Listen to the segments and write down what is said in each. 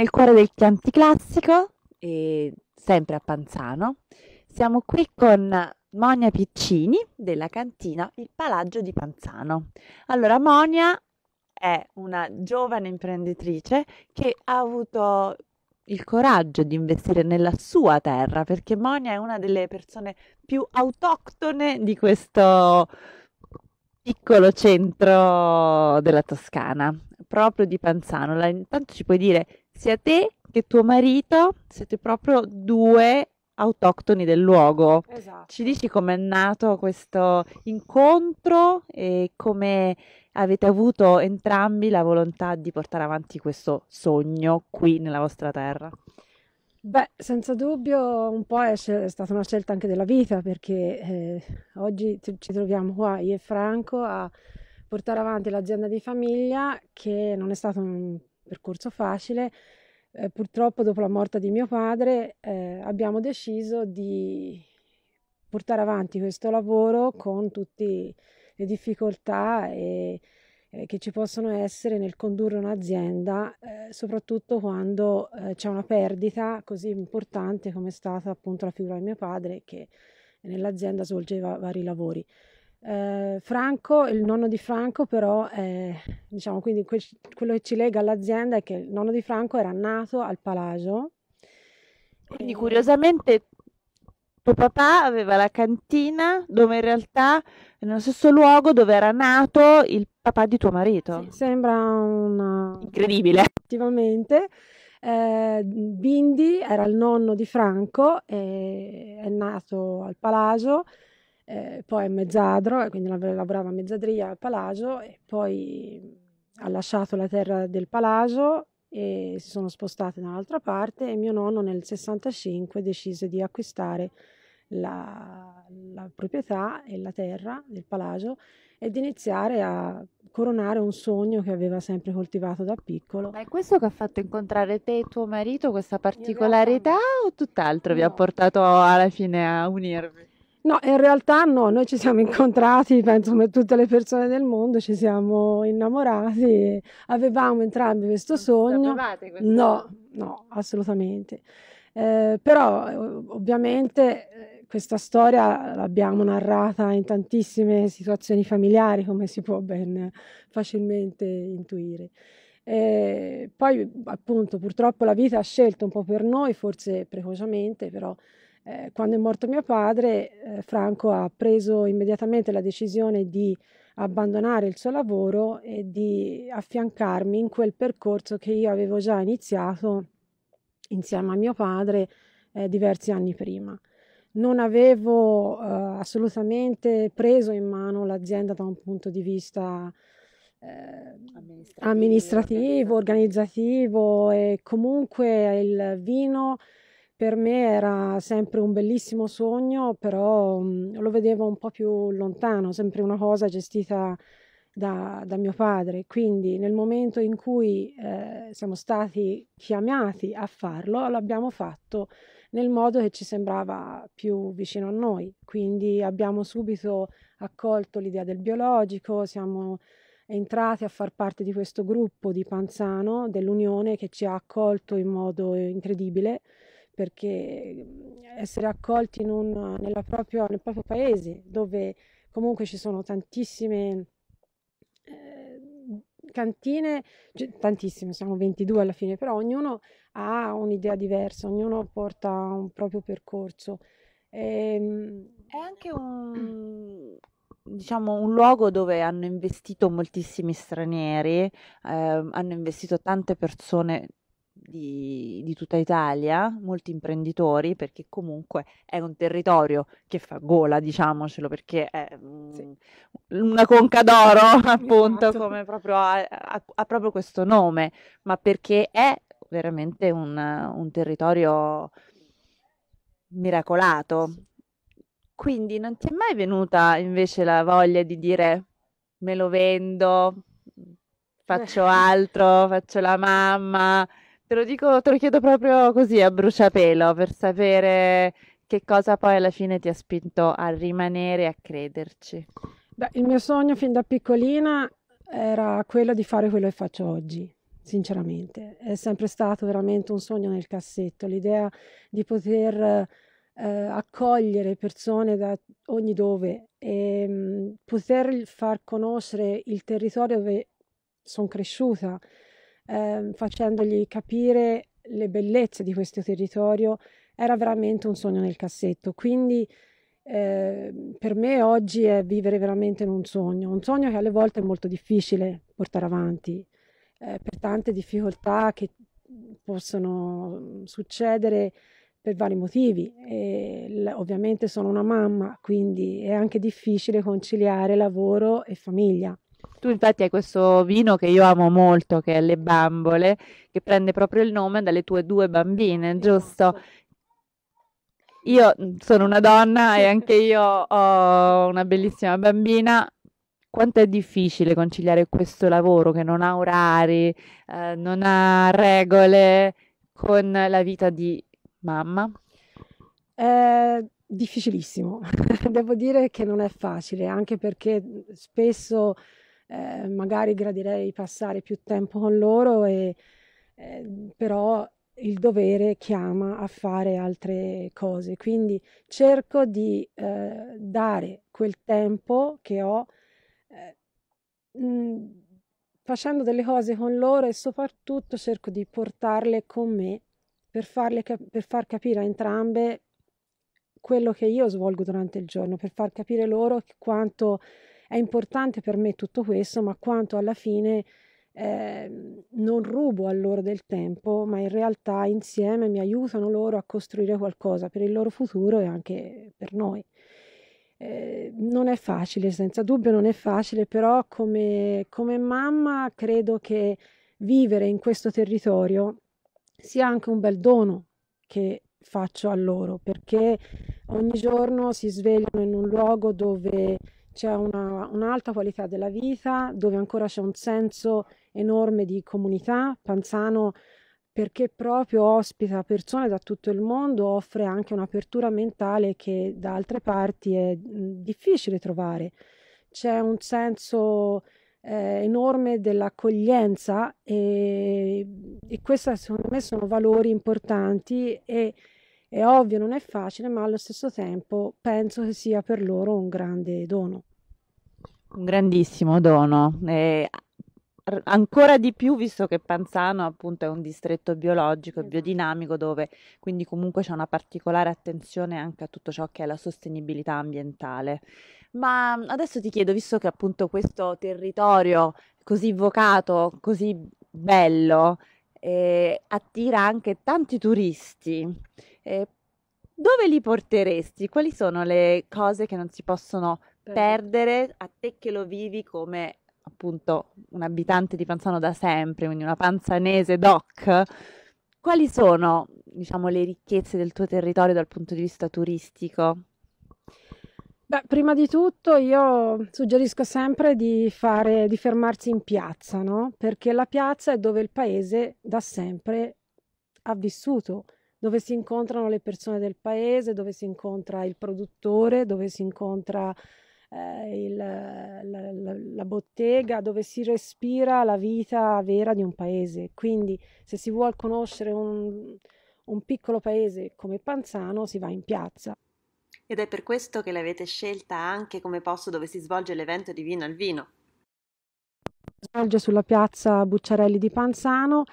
nel cuore del Chianti Classico, e sempre a Panzano. Siamo qui con Monia Piccini della cantina Il Palaggio di Panzano. Allora, Monia è una giovane imprenditrice che ha avuto il coraggio di investire nella sua terra, perché Monia è una delle persone più autoctone di questo piccolo centro della Toscana, proprio di Panzano. Intanto ci puoi dire sia te che tuo marito siete proprio due autoctoni del luogo. Esatto. Ci dici com'è nato questo incontro e come avete avuto entrambi la volontà di portare avanti questo sogno qui nella vostra terra? Beh, senza dubbio un po' è, è stata una scelta anche della vita perché eh, oggi ci troviamo qua io e Franco a portare avanti l'azienda di famiglia che non è stato un percorso facile. Eh, purtroppo dopo la morte di mio padre eh, abbiamo deciso di portare avanti questo lavoro con tutte le difficoltà e, eh, che ci possono essere nel condurre un'azienda, eh, soprattutto quando eh, c'è una perdita così importante come è stata appunto la figura di mio padre che nell'azienda svolgeva vari lavori. Eh, Franco, il nonno di Franco però, è, diciamo, quindi que- quello che ci lega all'azienda è che il nonno di Franco era nato al Palagio. Quindi e... Eh, curiosamente tuo papà aveva la cantina dove in realtà nello stesso luogo dove era nato il papà di tuo marito. Sì, sembra una... incredibile. Effettivamente. Eh, Bindi era il nonno di Franco, è nato al Palagio eh, poi a mezzadro, quindi lavorava a mezzadria al Palagio e poi ha lasciato la terra del Palagio e si sono spostate da un'altra parte e mio nonno nel 65 decise di acquistare la, la proprietà e la terra del Palagio e di iniziare a coronare un sogno che aveva sempre coltivato da piccolo. Ma è questo che ha fatto incontrare te e tuo marito, questa particolarità o tutt'altro no. vi ha portato alla fine a unirvi? No, in realtà no, noi ci siamo incontrati, penso come tutte le persone del mondo, ci siamo innamorati, e avevamo entrambi questo sogno. Questo? No, no, assolutamente. Eh, però eh, ovviamente eh, questa storia l'abbiamo narrata in tantissime situazioni familiari, come si può ben facilmente intuire. E eh, poi appunto purtroppo la vita ha scelto un po' per noi, forse precocemente, però eh, quando è morto mio padre, eh, Franco ha preso immediatamente la decisione di abbandonare il suo lavoro e di affiancarmi in quel percorso che io avevo già iniziato insieme a mio padre eh, diversi anni prima. Non avevo eh, assolutamente preso in mano l'azienda da un punto di vista eh, amministrativo, amministrativo organizzativo e comunque il vino per me era sempre un bellissimo sogno, però mm, lo vedevo un po' più lontano, sempre una cosa gestita da, da mio padre. Quindi nel momento in cui eh, siamo stati chiamati a farlo, l'abbiamo fatto nel modo che ci sembrava più vicino a noi. Quindi abbiamo subito accolto l'idea del biologico, siamo entrati a far parte di questo gruppo di Panzano, dell'Unione, che ci ha accolto in modo incredibile perché mhmm, essere accolti un, proprio, nel proprio paese, dove comunque ci sono tantissime eh, cantine, cioè tantissime, siamo 22 alla fine, però ognuno ha un'idea diversa, ognuno porta un proprio percorso. E, ehm, È anche un, diciamo, un luogo dove hanno investito moltissimi stranieri, eh, hanno investito tante persone di, di, tutta Italia, molti imprenditori, perché comunque è un territorio che fa gola, diciamocelo, perché è sì. Mm, una conca d'oro, appunto, esatto. come proprio ha, ha, ha, proprio questo nome, ma perché è veramente un, un territorio miracolato. Quindi non ti è mai venuta invece la voglia di dire me lo vendo, faccio altro, faccio la mamma, Te lo dico, te lo chiedo proprio così a bruciapelo per sapere che cosa poi alla fine ti ha spinto a rimanere e a crederci. Beh, il mio sogno fin da piccolina era quello di fare quello che faccio oggi sinceramente. È sempre stato veramente un sogno nel cassetto, l'idea di poter eh, accogliere persone da ogni dove e mh, mm, poter far conoscere il territorio dove sono cresciuta eh, facendogli capire le bellezze di questo territorio, era veramente un sogno nel cassetto. Quindi eh, per me oggi è vivere veramente in un sogno, un sogno che alle volte è molto difficile portare avanti eh, per tante difficoltà che possono succedere per vari motivi. E, ovviamente sono una mamma, quindi è anche difficile conciliare lavoro e famiglia. Tu infatti hai questo vino che io amo molto, che è le bambole, che prende proprio il nome dalle tue due bambine, esatto. giusto? Io mm, sono una donna e anche io ho una bellissima bambina. Quanto è difficile conciliare questo lavoro che non ha orari, eh, non ha regole, con la vita di mamma? Eh, difficilissimo, devo dire che non è facile, anche perché mm, spesso eh, magari gradirei passare più tempo con loro, e, eh, però il dovere chiama a fare altre cose. Quindi cerco di eh, dare quel tempo che ho mh, eh, mm, facendo delle cose con loro e soprattutto cerco di portarle con me per, farle cap- per far capire a entrambe quello che io svolgo durante il giorno, per far capire loro quanto è importante per me tutto questo, ma quanto alla fine eh, non rubo a loro del tempo, ma in realtà insieme mi aiutano loro a costruire qualcosa per il loro futuro e anche per noi. Eh, non è facile, senza dubbio non è facile, però come, come mamma credo che vivere in questo territorio sia anche un bel dono che faccio a loro, perché ogni giorno si svegliano in un luogo dove c'è una, un'alta qualità della vita, dove ancora c'è un senso enorme di comunità. Panzano perché proprio ospita persone da tutto il mondo, offre anche un'apertura mentale che da altre parti è difficile trovare. C'è un senso eh, enorme dell'accoglienza e, e questi secondo me sono valori importanti e è ovvio, non è facile, ma allo stesso tempo penso che sia per loro un grande dono un grandissimo dono. E ancora di più visto che Panzano appunto è un distretto biologico, e esatto. biodinamico, dove quindi comunque c'è una particolare attenzione anche a tutto ciò che è la sostenibilità ambientale. Ma adesso ti chiedo, visto che appunto questo territorio così vocato, così bello, eh, attira anche tanti turisti, eh, dove li porteresti? Quali sono le cose che non si possono perdere a te che lo vivi come appunto un abitante di Panzano da sempre, quindi una panzanese doc, quali sono diciamo, le ricchezze del tuo territorio dal punto di vista turistico? Beh, prima di tutto io suggerisco sempre di, fare, di fermarsi in piazza, no? perché la piazza è dove il paese da sempre ha vissuto, dove si incontrano le persone del paese, dove si incontra il produttore, dove si incontra eh, il, la, la, la bottega dove si respira la vita vera di un paese. Quindi se si vuole conoscere un, un piccolo paese come Panzano si va in piazza. Ed è per questo che l'avete scelta anche come posto dove si svolge l'evento di Vino al Vino. Svolge sulla piazza Bucciarelli di Panzano,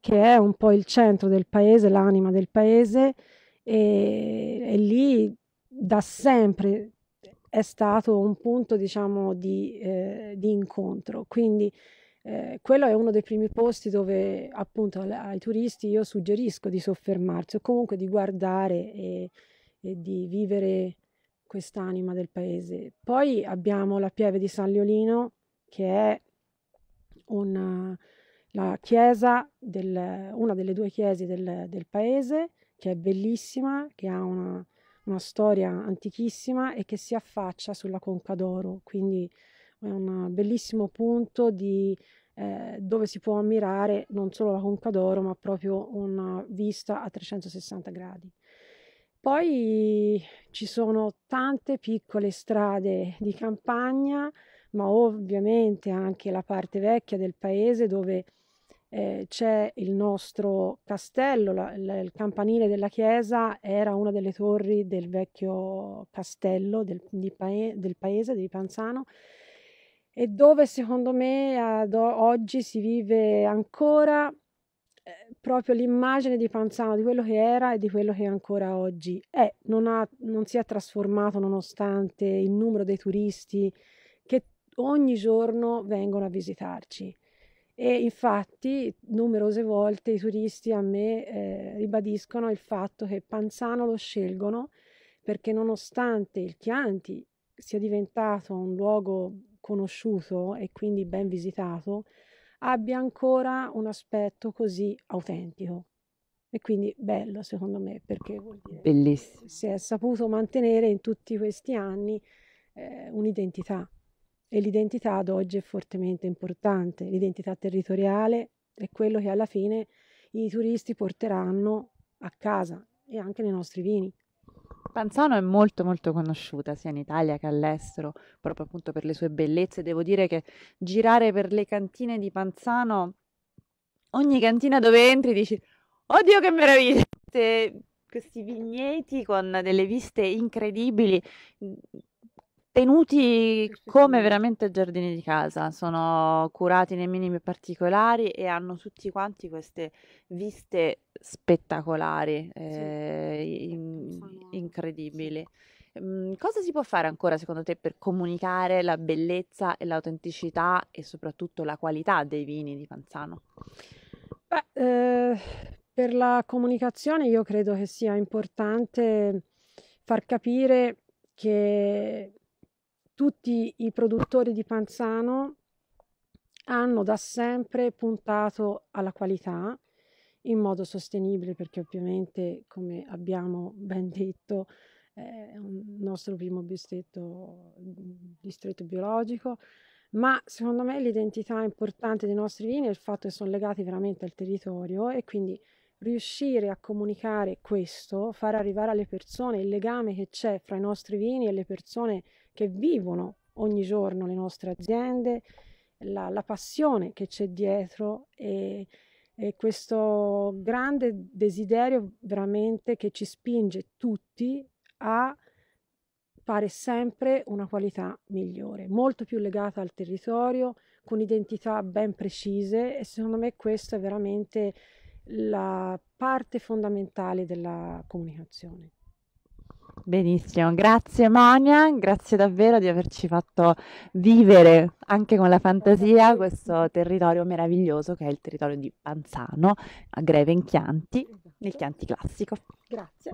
che è un po' il centro del paese, l'anima del paese, e, e lì da sempre è stato un punto diciamo di, eh, di incontro. Quindi eh, quello è uno dei primi posti dove appunto ai turisti io suggerisco di soffermarsi o comunque di guardare e, e di vivere quest'anima del paese. Poi abbiamo la Pieve di San Liolino che è una, la chiesa, del, una delle due chiese del, del paese, che è bellissima, che ha una, una storia antichissima e che si affaccia sulla Conca d'Oro, quindi è un bellissimo punto di, eh, dove si può ammirare non solo la Conca d'Oro, ma proprio una vista a 360 gradi. Poi ci sono tante piccole strade di campagna, ma ovviamente anche la parte vecchia del paese dove eh, c'è il nostro castello, la, la, il campanile della chiesa era una delle torri del vecchio castello del, pae, del paese di Panzano e dove secondo me ad oggi si vive ancora eh, proprio l'immagine di Panzano, di quello che era e di quello che è ancora oggi è. Non, ha, non si è trasformato nonostante il numero dei turisti che ogni giorno vengono a visitarci e infatti numerose volte i turisti a me eh, ribadiscono il fatto che Panzano lo scelgono perché nonostante il Chianti sia diventato un luogo conosciuto e quindi ben visitato, abbia ancora un aspetto così autentico. E quindi bello secondo me perché vuol dire Bellissimo. si è saputo mantenere in tutti questi anni eh, un'identità. E l'identità ad oggi è fortemente importante, l'identità territoriale è quello che alla fine i turisti porteranno a casa e anche nei nostri vini. Panzano è molto molto conosciuta sia in Italia che all'estero, proprio appunto per le sue bellezze. Devo dire che girare per le cantine di Panzano, ogni cantina dove entri dici, oddio che meraviglia! Questi vigneti con delle viste incredibili tenuti come veramente giardini di casa, sono curati nei minimi particolari e hanno tutti quanti queste viste spettacolari, eh, in- incredibili. Mm, cosa si può fare ancora secondo te per comunicare la bellezza e l'autenticità e soprattutto la qualità dei vini di Panzano? Beh, eh, per la comunicazione io credo che sia importante far capire che tutti i produttori di Panzano hanno da sempre puntato alla qualità in modo sostenibile perché ovviamente come abbiamo ben detto è un nostro primo bistretto, mm, distretto biologico ma secondo me l'identità importante dei nostri vini è il fatto che sono legati veramente al territorio e quindi riuscire a comunicare questo, far arrivare alle persone il legame che c'è fra i nostri vini e le persone che che vivono ogni giorno le nostre aziende, la, la passione che c'è dietro e, e, questo grande desiderio veramente che ci spinge tutti a fare sempre una qualità migliore, molto più legata al territorio, con identità ben precise e secondo me questa è veramente la parte fondamentale della comunicazione. Benissimo, grazie Monia, grazie davvero di averci fatto vivere anche con la fantasia questo territorio meraviglioso che è il territorio di Panzano, a Greve in Chianti, nel Chianti classico. Grazie.